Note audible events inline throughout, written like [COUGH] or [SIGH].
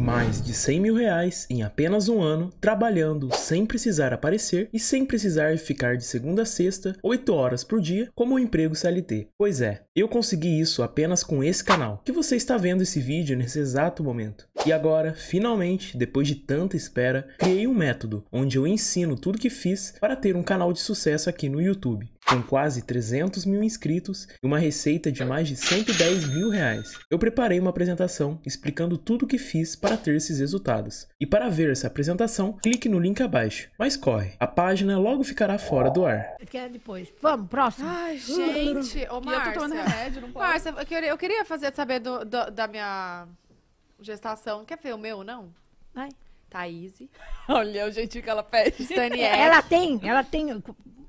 Mais de 100 mil reais em apenas um ano, trabalhando sem precisar aparecer e sem precisar ficar de segunda a sexta, 8 horas por dia, como um emprego CLT. Pois é, eu consegui isso apenas com esse canal, que você está vendo esse vídeo nesse exato momento. E agora, finalmente, depois de tanta espera, criei um método onde eu ensino tudo que fiz para ter um canal de sucesso aqui no YouTube com quase 300 mil inscritos e uma receita de mais de 110 mil reais. Eu preparei uma apresentação explicando tudo o que fiz para ter esses resultados. E para ver essa apresentação, clique no link abaixo. Mas corre, a página logo ficará fora do ar. Quer depois. Vamos, próximo. Ai, gente. Ô, Márcia. Eu tô tomando remédio, não eu queria fazer saber do, do, da minha gestação. Quer ver o meu, não? Vai. Thaís. [LAUGHS] Olha o jeitinho que ela pede. Ela tem, ela tem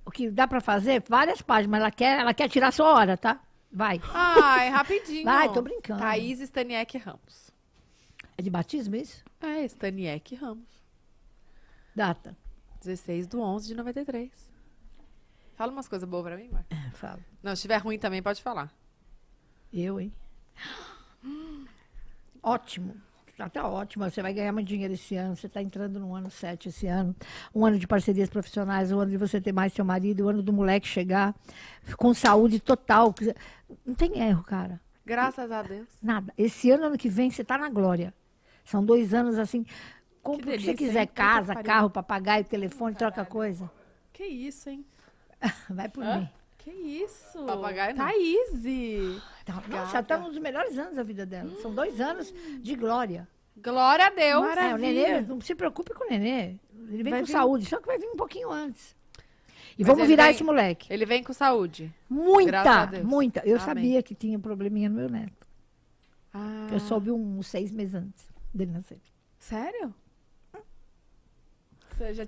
o que dá para fazer, várias páginas, mas ela quer, ela quer tirar sua hora, tá? Vai. Ai, rapidinho. Vai, tô brincando. Thaís Staniek Ramos. É de batismo é isso? É, Staniek Ramos. Data. 16 do 11 de 93. Fala umas coisas boas pra mim, Marcos. É, fala. Não, se estiver ruim também, pode falar. Eu, hein? [GASPS] Ótimo. Ah, tá ótimo, você vai ganhar mais dinheiro esse ano, você está entrando no ano 7 esse ano, um ano de parcerias profissionais, um ano de você ter mais seu marido, o um ano do moleque chegar com saúde total. Não tem erro, cara. Graças a Deus. Nada. Esse ano, ano que vem, você está na glória. São dois anos assim. como que você quiser: hein? casa, carro, papagaio, telefone, Caralho. troca coisa. Que isso, hein? [LAUGHS] Vai por Hã? mim. Que isso? Papagaio não. já ah, tá. Nossa, tá nos melhores anos da vida dela. São dois anos de glória. Glória a Deus! É, o Nenê, não se preocupe com o Nenê. Ele vem vai com vir... saúde, só que vai vir um pouquinho antes. E Mas vamos virar vem, esse moleque. Ele vem com saúde. Muita, muita. Eu Amém. sabia que tinha um probleminha no meu neto. Ah. Eu soube uns seis meses antes dele nascer. Sério? Hum.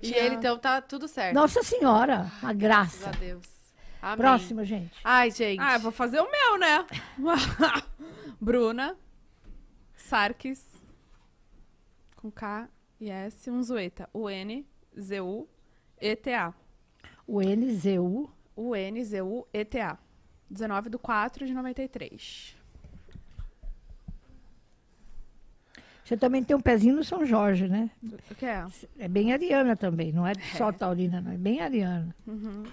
Tinha... E ele, então, tá tudo certo. Nossa Senhora, a graça. Graças a Deus. Amém. Próximo, gente. Ai, gente. Ah, eu vou fazer o meu, né? [LAUGHS] Bruna Sarkis com K e S, um zoeta. U N Z U E T A. U N Z U U N Z U E T A. 19 do 4 de 93. Você também tem um pezinho no São Jorge, né? O que é? É bem ariana também, não é só é. taurina, não. É bem ariana. Uhum.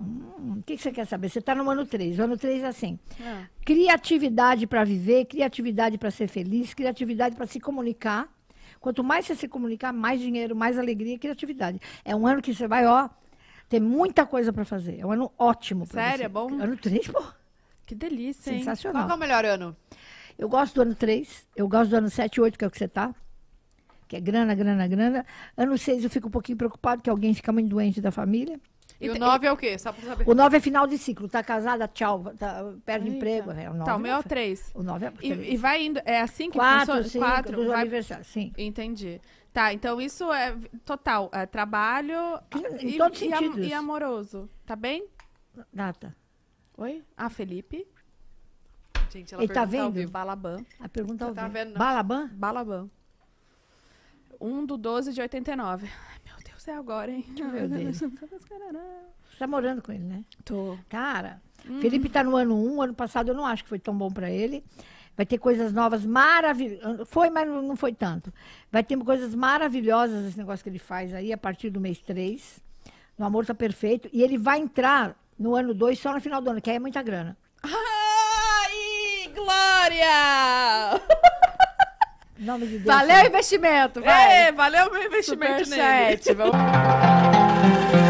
Hum, o hum, que, que, você quer saber? Você está no ano 3. O ano 3 é assim: é. criatividade para viver, criatividade para ser feliz, criatividade para se comunicar. Quanto mais você se comunicar, mais dinheiro, mais alegria e criatividade. É um ano que você vai, ó, ter muita coisa para fazer. É um ano ótimo para você. Sério, é bom? Ano 3, pô. Que delícia, hein? Sensacional. Qual é o melhor ano? Eu gosto do ano 3, eu gosto do ano 7 8, que é o que você tá. Que é grana, grana, grana. Ano 6 eu fico um pouquinho preocupado, que alguém fica muito doente da família. E, o 9 é o quê? Só pra saber. O 9 é final de ciclo. Tá casada, tchau, tá, perde Eita. emprego. É, o 9 tá, o é meu é o 3. O 9 é o 3. E, e, vai indo, é assim que quatro, funciona? Cinco, 4, dos vai... aniversário, sim. Entendi. Tá, então isso é total, é trabalho em e, todos e, sentidos. e amoroso. Tá bem? Data. Oi? Ah, Felipe. Gente, ela Ele tá vendo? Ao vivo. Balaban. A pergunta ao tá vivo. Tá vendo, Balaban? Balaban. 1 do 12 de 89. Ai, meu você agora, hein? Meu Deus. [LAUGHS] Tá você tá morando com ele, né? Tô. Cara, uhum. Felipe tá no ano 1, um, ano passado eu não acho que foi tão bom para ele. Vai ter coisas novas maravilhosas. Foi, mas não foi tanto. Vai ter coisas maravilhosas esse negócio que ele faz aí a partir do mês 3. No Amor Tá Perfeito. E ele vai entrar no ano 2 só no final do ano, que aí é muita grana. Ai, Glória! [LAUGHS] Nome de Deus. Valeu né? o investimento, é, vai. É, valeu o meu investimento nele. Vamos... [LAUGHS]